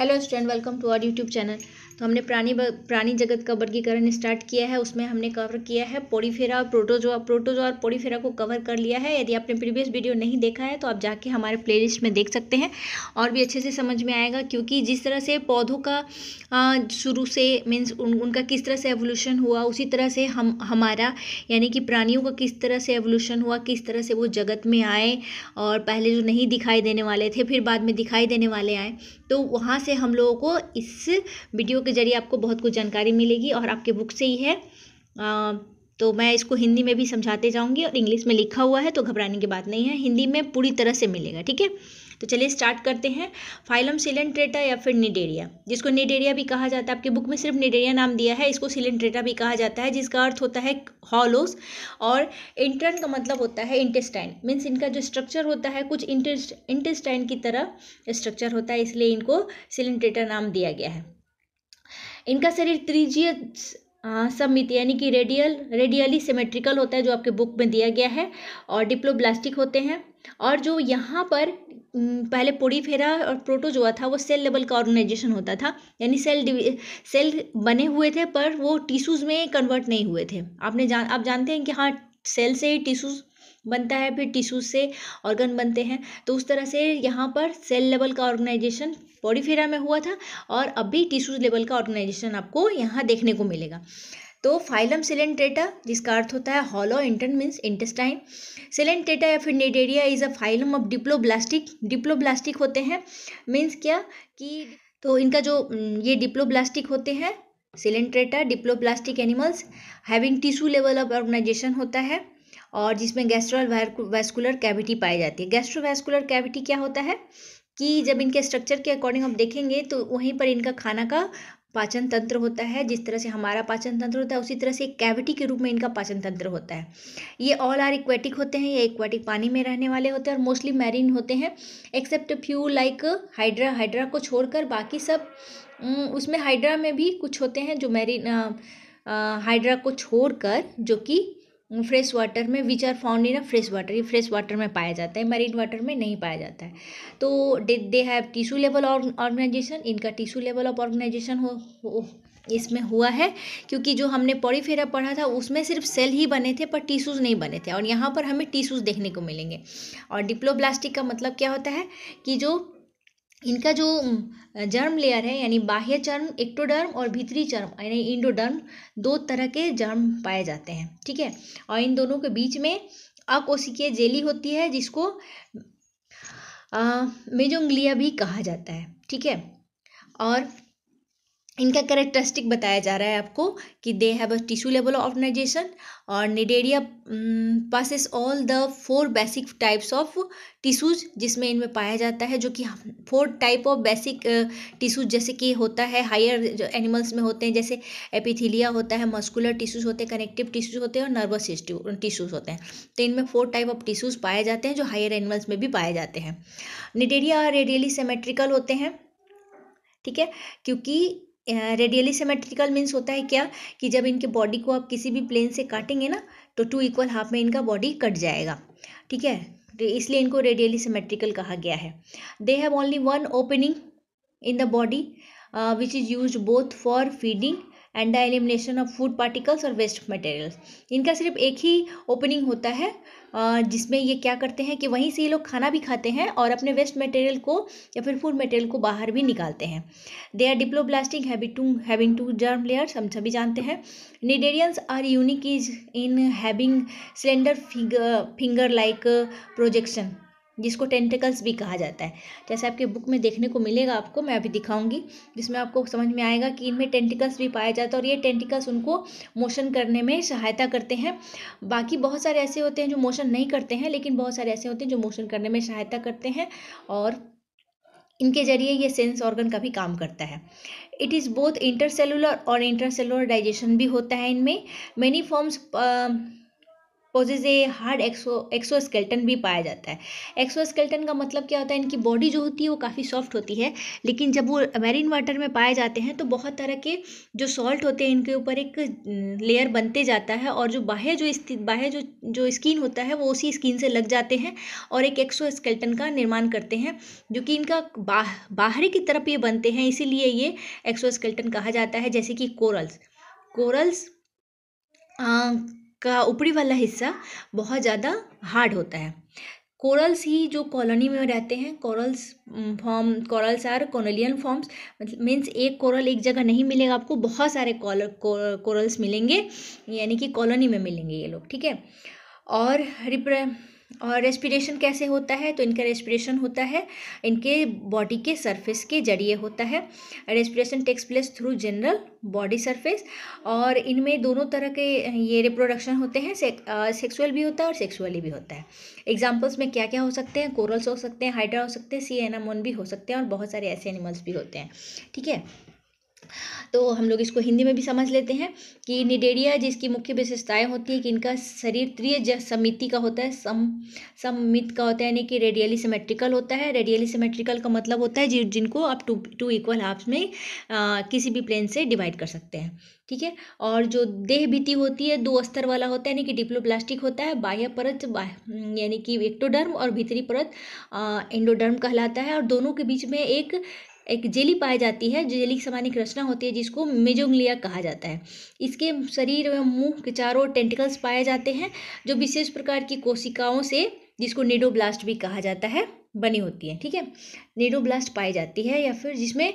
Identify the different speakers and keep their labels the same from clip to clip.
Speaker 1: hello student welcome to our YouTube channel तो हमने प्राणी प्राणी जगत का वर्गीकरण स्टार्ट किया है उसमें हमने कवर किया है पोडीफेरा और प्रोटोजोआ प्रोटोजोआ और पोडीफेरा को कवर कर लिया है यदि आपने प्रीवियस वीडियो नहीं देखा है तो आप जाके हमारे प्लेलिस्ट में देख सकते हैं और भी अच्छे से समझ में आएगा क्योंकि जिस तरह से पौधों का शुरू से मीन्स उनका किस तरह से एवोल्यूशन हुआ उसी तरह से हम हमारा यानी कि प्राणियों का किस तरह से एवोल्यूशन हुआ किस तरह से वो जगत में आए और पहले जो नहीं दिखाई देने वाले थे फिर बाद में दिखाई देने वाले आए तो वहाँ से हम लोगों को इस वीडियो के ज़रिए आपको बहुत कुछ जानकारी मिलेगी और आपके बुक से ही है आ, तो मैं इसको हिंदी में भी समझाते जाऊँगी और इंग्लिश में लिखा हुआ है तो घबराने की बात नहीं है हिंदी में पूरी तरह से मिलेगा ठीक है तो चलिए स्टार्ट करते हैं फाइलम सिलेंट्रेटा या फिर निडेरिया जिसको निडेरिया भी कहा जाता है आपके बुक में सिर्फ निडेरिया नाम दिया है इसको सिलेंट्रेटा भी कहा जाता है जिसका अर्थ होता है हॉलोस और इंटर्न का मतलब होता है इंटेस्टाइन मीन्स इनका जो स्ट्रक्चर होता है कुछ इंटेस्टाइन की तरह स्ट्रक्चर होता है इसलिए इनको सिलेंट्रेटा नाम दिया गया है इनका शरीर त्रिजीय समिति यानी कि रेडियल रेडियली सिमेट्रिकल होता है जो आपके बुक में दिया गया है और डिप्लोब्लास्टिक होते हैं और जो यहाँ पर पहले पोडीफेरा और प्रोटोजोआ था वो सेल लेवल का ऑर्गेनाइजेशन होता था यानी सेल सेल बने हुए थे पर वो टिश्यूज़ में कन्वर्ट नहीं हुए थे आपने जान आप जानते हैं कि हाँ सेल से ही टिश्यूज़ बनता है फिर टिश्यूज से ऑर्गन बनते हैं तो उस तरह से यहाँ पर सेल लेवल का ऑर्गेनाइजेशन फेरा में हुआ था और अब भी टिश्यूज लेवल का ऑर्गेनाइजेशन आपको यहाँ देखने को मिलेगा तो फाइलम सिलेंटेटा जिसका अर्थ होता है hollow inter means intestine Coelenterata या फिर Cnidaria is a phylum of diploblastic diploblastic होते हैं मीन्स क्या कि तो इनका जो ये डिप्लोब्लास्टिक होते हैं Coelenterata diploblastic animals having tissue level of organisation होता है और जिसमें गैस्ट्रोल वैस्कुलर कैविटी पाई जाती है गैस्ट्रो वैस्कुलर कैविटी क्या होता है कि जब इनके स्ट्रक्चर के अकॉर्डिंग हम देखेंगे तो वहीं पर इनका खाना का पाचन तंत्र होता है जिस तरह से हमारा पाचन तंत्र होता है उसी तरह से एक कैविटी के रूप में इनका पाचन तंत्र होता है ये ऑल आर इक्वेटिक होते हैं ये इक्वेटिक पानी में रहने वाले होते हैं और मोस्टली मैरीन होते हैं except few like hydra hydra को छोड़कर बाकी सब उसमें हाइड्रा में भी कुछ होते हैं जो मैरीन हाइड्रा को छोड़कर जो कि फ्रेश वाटर में which are found in a fresh water ये फ्रेश वाटर में पाया जाता है मरीन वाटर में नहीं पाया जाता है तो they have tissue level organisation इनका टिशू लेवल ऑफ ऑर्गेनाइजेशन हो, हो इसमें हुआ है क्योंकि जो हमने पॉलीफेरा पढ़ा था उसमें सिर्फ सेल ही बने थे पर टिश्यूज़ नहीं बने थे और यहाँ पर हमें टिश्यूज़ देखने को मिलेंगे और डिप्लोब्लास्टिक का मतलब क्या होता है कि जो इनका जो जर्म लेयर है यानी बाह्य चर्म एक्टोडर्म और भीतरी चर्म यानी इंडोडर्म दो तरह के जर्म पाए जाते हैं ठीक है और इन दोनों के बीच में अकोशिकीय जेली होती है जिसको मेजोंग्लिया भी कहा जाता है ठीक है और इनका करेक्टरिस्टिक बताया जा रहा है आपको कि they have a tissue level organisation और Cnidaria possess all the four basic types of tissues जिसमें इनमें पाया जाता है जो कि four type of basic tissues जैसे कि होता है हायर जो एनिमल्स में होते हैं जैसे एपिथीलिया होता है मस्कुलर टिश्यूज होते हैं कनेक्टिव टिश्यूज होते हैं और नर्वस टिश्यूज होते हैं तो इनमें फोर टाइप ऑफ टिश्यूज पाए जाते हैं जो हायर एनिमल्स में भी पाए जाते हैं निडेरिया रेडियली सेमेट्रिकल होते हैं ठीक है क्योंकि रेडियली सिमेट्रिकल मीन्स होता है क्या कि जब इनके बॉडी को आप किसी भी प्लेन से काटेंगे ना तो टू इक्वल हाफ में इनका बॉडी कट जाएगा ठीक है तो इसलिए इनको रेडियली सिमेट्रिकल कहा गया है they have only one opening in the body which is use both for feeding and the elimination of food particles और वेस्ट मटेरियल्स इनका सिर्फ एक ही ओपनिंग होता है जिसमें ये क्या करते हैं कि वहीं से ये लोग खाना भी खाते हैं और अपने वेस्ट मटेरियल को या फिर फूड मटेरियल को बाहर भी निकालते हैं they are diploblastic habit having two germ layers हम सभी जानते हैं Cnidarians are unique is in having cylinder finger like projection जिसको टेंटिकल्स भी कहा जाता है जैसे आपके बुक में देखने को मिलेगा आपको मैं अभी दिखाऊंगी जिसमें आपको समझ में आएगा कि इनमें टेंटिकल्स भी पाया जाता है और ये टेंटिकल्स उनको मोशन करने में सहायता करते हैं बाकी बहुत सारे ऐसे होते हैं जो मोशन नहीं करते हैं लेकिन बहुत सारे ऐसे होते हैं जो मोशन करने में सहायता करते हैं और इनके जरिए ये सेंस ऑर्गन का भी काम करता है इट इज़ बोथ इंटरसेलुलर और इंटरसेलुलर डाइजेशन भी होता है इनमें many forms causes a hard exo exoskeleton भी पाया जाता है एक्सोस्केल्टन का मतलब क्या होता है इनकी बॉडी जो होती है वो काफ़ी सॉफ्ट होती है लेकिन जब वो मेरीन वाटर में पाए जाते हैं तो बहुत तरह के जो सॉल्ट होते हैं इनके ऊपर एक लेयर बनते जाता है और जो बाह्य जो बाह्य जो जो स्किन होता है वो उसी स्किन से लग जाते हैं और एक एक्सोस्केल्टन का निर्माण करते हैं जो कि इनका बा, बाहरी की तरफ ये बनते हैं इसीलिए ये एक्सोस्केल्टन कहा जाता है जैसे कि कोरल्स कोरल्स का ऊपरी वाला हिस्सा बहुत ज़्यादा हार्ड होता है कोरल्स ही जो कॉलोनी में रहते हैं corals form corals are colonial forms मतलब मीन्स एक कोरल एक जगह नहीं मिलेगा आपको बहुत सारे कोरल्स मिलेंगे यानी कि कॉलोनी में मिलेंगे ये लोग ठीक है और रिप्रे और रेस्पिरेशन कैसे होता है तो इनका रेस्पिरेशन होता है इनके बॉडी के सरफेस के जरिए होता है respiration takes place through general body surface और इनमें दोनों तरह के ये रिप्रोडक्शन होते हैं सेक्सुअल भी होता है और सेक्सुअली भी होता है एग्जाम्पल्स में क्या क्या हो सकते हैं कोरल्स हो सकते हैं हाइड्रा हो सकते हैं सी एनामोन भी हो सकते हैं और बहुत सारे ऐसे एनिमल्स भी होते हैं ठीक है तो हम लोग इसको हिंदी में भी समझ लेते हैं कि निडेरिया जिसकी मुख्य विशेषताएं होती है कि इनका शरीर त्रिय समिति का होता है सम समित का होता है यानी कि रेडियली सिमेट्रिकल होता है रेडियली सिमेट्रिकल का मतलब होता है जि, जिनको आप टू टू इक्वल हाफ्स में आ, किसी भी प्लेन से डिवाइड कर सकते हैं ठीक है और जो देह भीति होती है दो स्तर वाला होता है यानी कि डिप्लोप्लास्टिक होता है बाह्य परत हम्म, यानी कि एक्टोडर्म और भीतरी परत एंडोडर्म कहलाता है और दोनों के बीच में एक एक जेली पाई जाती है जो जेली के समान एक रचना होती है जिसको मेजोंगलिया कहा जाता है इसके शरीर व मुंह के चारों टेंटिकल्स पाए जाते हैं जो विशेष प्रकार की कोशिकाओं से जिसको नेडोब्लास्ट भी कहा जाता है बनी होती है ठीक है नेडोब्लास्ट पाई जाती है या फिर जिसमें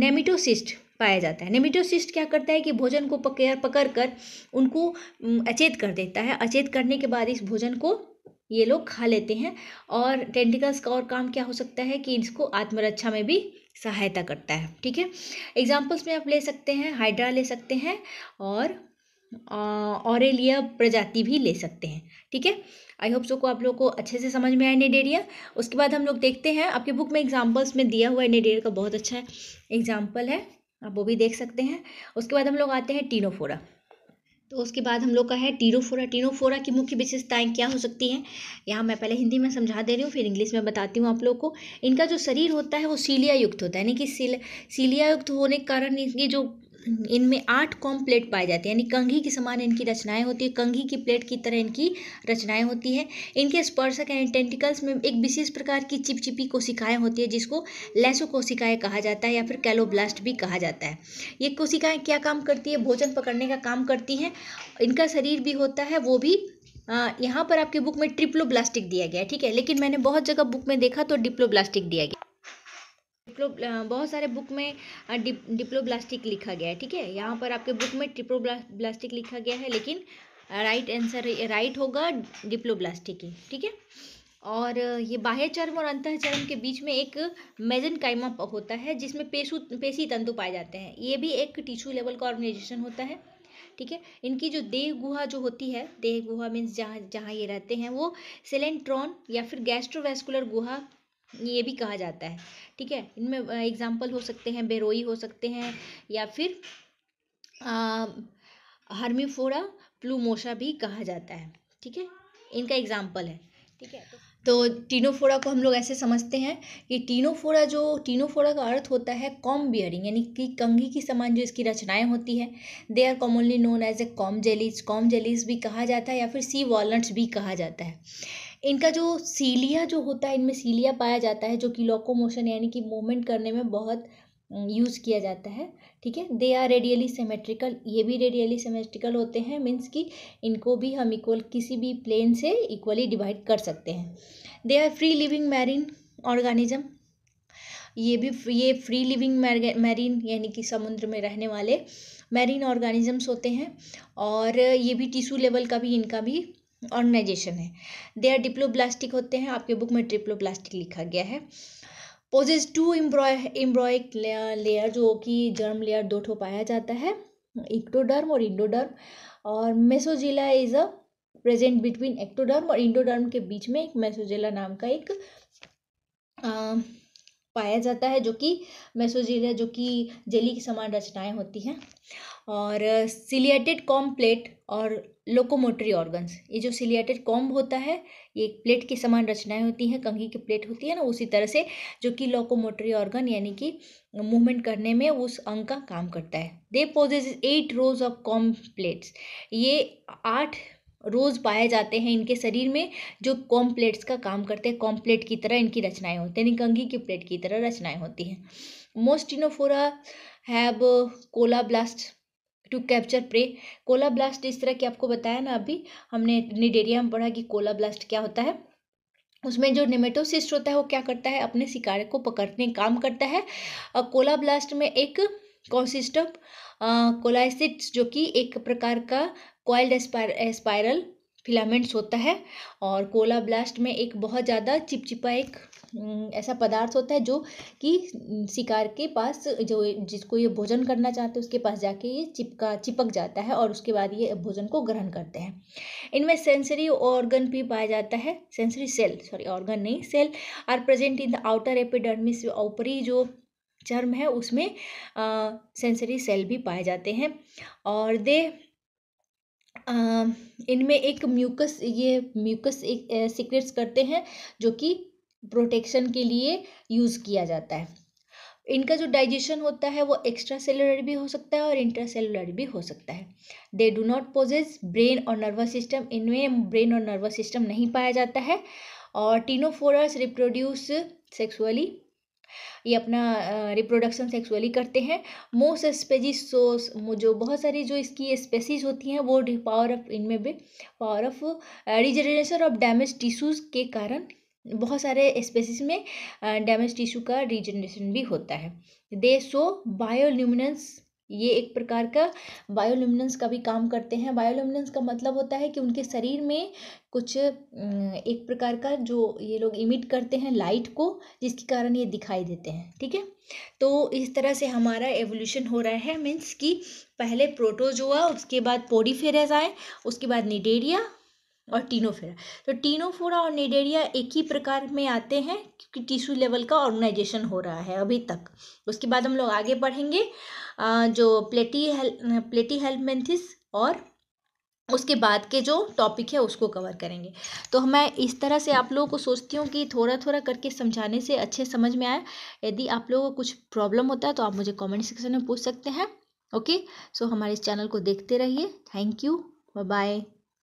Speaker 1: नेमिटोसिस्ट पाया जाता है नेमिटोसिस्ट क्या करता है कि भोजन को पकड़ पकड़ कर उनको अचेत कर देता है अचेत करने के बाद इस भोजन को ये लोग खा लेते हैं और टेंटिकल्स का और काम क्या हो सकता है कि इसको आत्मरक्षा में भी सहायता करता है ठीक है एग्जाम्पल्स में आप ले सकते हैं हाइड्रा ले सकते हैं और ऑरेलिया प्रजाति भी ले सकते हैं ठीक है आई होप सो को आप लोग को अच्छे से समझ में आए नेडेरिया उसके बाद हम लोग देखते हैं आपके बुक में एग्जाम्पल्स में दिया हुआ है नेडेरिया का बहुत अच्छा एग्जाम्पल है आप वो भी देख सकते हैं उसके बाद हम लोग आते हैं टीनोफोरा तो उसके बाद हम लोग का है टीरोफोरा टीरोफोरा की मुख्य विशेषताएं क्या हो सकती हैं यहाँ मैं पहले हिंदी में समझा दे रही हूँ फिर इंग्लिश में बताती हूँ आप लोग को इनका जो शरीर होता है वो सीलिया युक्त होता है यानी कि सील सीलिया युक्त होने के कारण इनकी जो इनमें आठ कॉम प्लेट पाए जाते हैं यानी कंघी के समान इनकी रचनाएं होती है कंघी की प्लेट की तरह इनकी रचनाएं होती है इनके स्पर्शक एंड टेंटिकल्स में एक विशेष प्रकार की चिपचिपी कोशिकाएं होती है जिसको लैसो कोशिकाएं कहा जाता है या फिर कैलोब्लास्ट भी कहा जाता है ये कोशिकाएँ क्या काम करती है भोजन पकड़ने का काम करती हैं इनका शरीर भी होता है वो भी यहाँ पर आपकी बुक में ट्रिप्लो ब्लास्टिक दिया गया ठीक है लेकिन मैंने बहुत जगह बुक में देखा तो डिप्लो ब्लास्टिक दिया गया डिप्लो बहुत सारे बुक में डिप, डिप्लोब्लास्टिक लिखा गया है ठीक है यहाँ पर आपके बुक में ट्रिप्लोब्लास्टिक लिखा गया है लेकिन राइट आंसर राइट होगा डिप्लोब्लास्टिक ही ठीक है और ये बाह्य चर्म और अंत चर्म के बीच में एक मेजन कायमा होता है जिसमें पेशु पेशी तंतु पाए जाते हैं ये भी एक टिश्यू लेवल का ऑर्गेनाइजेशन होता है ठीक है इनकी जो देह गुहा जो होती है देह गुहा मीन्स जहाँ जहाँ ये रहते हैं वो सेलेंट्रॉन या फिर गैस्ट्रोवेस्कुलर गुहा ये भी कहा जाता है ठीक है इनमें एग्जाम्पल हो सकते हैं बेरोई हो सकते हैं या फिर हर्मीफोरा प्लूमोशा भी कहा जाता है ठीक है इनका एग्जाम्पल है ठीक है तो टीनोफोरा को हम लोग ऐसे समझते हैं कि टीनोफोरा जो टीनोफोरा का अर्थ होता है कॉम बियरिंग यानी कि कंघी की समान जो इसकी रचनाएं होती है they are commonly known as a comb jellies comb jellies भी कहा जाता है या फिर सी वॉलट्स भी कहा जाता है इनका जो सीलिया जो होता है इनमें सीलिया पाया जाता है जो कि लोकोमोशन यानी कि मूवमेंट करने में बहुत यूज़ किया जाता है ठीक है दे आर रेडियली सेमेट्रिकल ये भी रेडियली सेमेट्रिकल होते हैं मीन्स कि इनको भी हम इक्वल किसी भी प्लेन से इक्वली डिवाइड कर सकते हैं they are free living marine organism ये भी ये फ्री लिविंग मैरीन यानी कि समुद्र में रहने वाले मैरीन ऑर्गेनिजम्स होते हैं और ये भी टिश्यू लेवल का भी इनका भी ऑर्गेनाइजेशन है दे आर डिप्लोब्लास्टिक होते हैं आपके बुक में ट्रिप्लोब्लास्टिक लिखा गया है possess two embryo embryonic layer जो कि जर्म लेयर दो ठो पाया जाता है इक्टोडर्म और इंडोडर्म और mesoglea is a present between ectoderm और इंडोडर्म के बीच में एक मेसोजिला नाम का एक आ, पाया जाता है जो कि मेसोजिला जो कि जेली की समान रचनाएं होती हैं और सिलिएटेड कॉम प्लेट और लोकोमोटरी ऑर्गन्स ये जो सिलिएटेड कॉम्ब होता है ये एक प्लेट की समान रचनाएं होती हैं कंघी की प्लेट होती है ना उसी तरह से जो कि लोकोमोटरी ऑर्गन यानी कि मूवमेंट करने में उस अंग का काम करता है they possess eight rows of comb plates ये आठ रोज़ पाए जाते हैं इनके शरीर में जो कॉम प्लेट्स का काम करते हैं कॉम प्लेट की तरह इनकी रचनाएं होती हैं यानी कंघी की प्लेट की तरह रचनाएं होती हैं ctenophora have colloblast to capture prey colloblast इस तरह की आपको बताया ना अभी हमने निडेरिया में पढ़ा कि कोला ब्लास्ट क्या होता है उसमें जो नेमेटोसिस्ट होता है वो क्या करता है अपने शिकार को पकड़ने काम करता है और कोला ब्लास्ट में एक ऑफ कोलाइसिट्स जो कि एक प्रकार का कॉइल्ड एस्पायरल फिलामेंट्स होता है और कोला ब्लास्ट में एक बहुत ज़्यादा चिपचिपा एक ऐसा पदार्थ होता है जो कि शिकार के पास जो जिसको ये भोजन करना चाहते हैं उसके पास जाके ये चिपका चिपक जाता है और उसके बाद ये भोजन को ग्रहण करते हैं इनमें सेंसरी ऑर्गन भी पाया जाता है सेंसरी सेल सॉरी ऑर्गन नहीं cell are present in the outer epidermis ऊपरी जो चर्म है उसमें सेंसरी सेल भी पाए जाते हैं और दे इनमें एक म्यूकस ये म्यूकस एक सीक्रेट्स करते हैं जो कि प्रोटेक्शन के लिए यूज़ किया जाता है इनका जो डाइजेशन होता है वो एक्स्ट्रा सेलुलर भी हो सकता है और इंट्रा सेलुलर भी हो सकता है they do not possess brain और नर्वस सिस्टम इनमें ब्रेन और नर्वस सिस्टम नहीं पाया जाता है और टीनोफोरस रिप्रोड्यूस सेक्सुअली ये अपना रिप्रोडक्शन सेक्सुअली करते हैं मोस्ट स्पेजिस सोस जो बहुत सारी जो इसकी स्पेसीज होती हैं वो पावर ऑफ इनमें भी power of regeneration of damage tissues के कारण बहुत सारे स्पेसिस में डैमेज टिश्यू का रिजनरेशन भी होता है दे सो बायोल्यूमिनेंस ये एक प्रकार का बायोलुमिनेंस का भी काम करते हैं बायोलुमिनेंस का मतलब होता है कि उनके शरीर में कुछ एक प्रकार का जो ये लोग इमिट करते हैं लाइट को जिसके कारण ये दिखाई देते हैं ठीक है तो इस तरह से हमारा एवोल्यूशन हो रहा है मीन्स कि पहले प्रोटोजोआ उसके बाद पोडीफेरस आए उसके बाद निडेरिया और टीनोफेरा तो टीनोफोरा और निडेरिया एक ही प्रकार में आते हैं क्योंकि टिश्यू लेवल का ऑर्गेनाइजेशन हो रहा है अभी तक उसके बाद हम लोग आगे बढ़ेंगे जो प्लेटी हेल प्लेटी हेल्पमेंथिस और उसके बाद के जो टॉपिक है उसको कवर करेंगे तो मैं इस तरह से आप लोगों को सोचती हूँ कि थोड़ा थोड़ा करके समझाने से अच्छे समझ में आया यदि आप लोगों को कुछ प्रॉब्लम होता है तो आप मुझे कमेंट सेक्शन में पूछ सकते हैं ओके सो हमारे इस चैनल को देखते रहिए थैंक यू बाय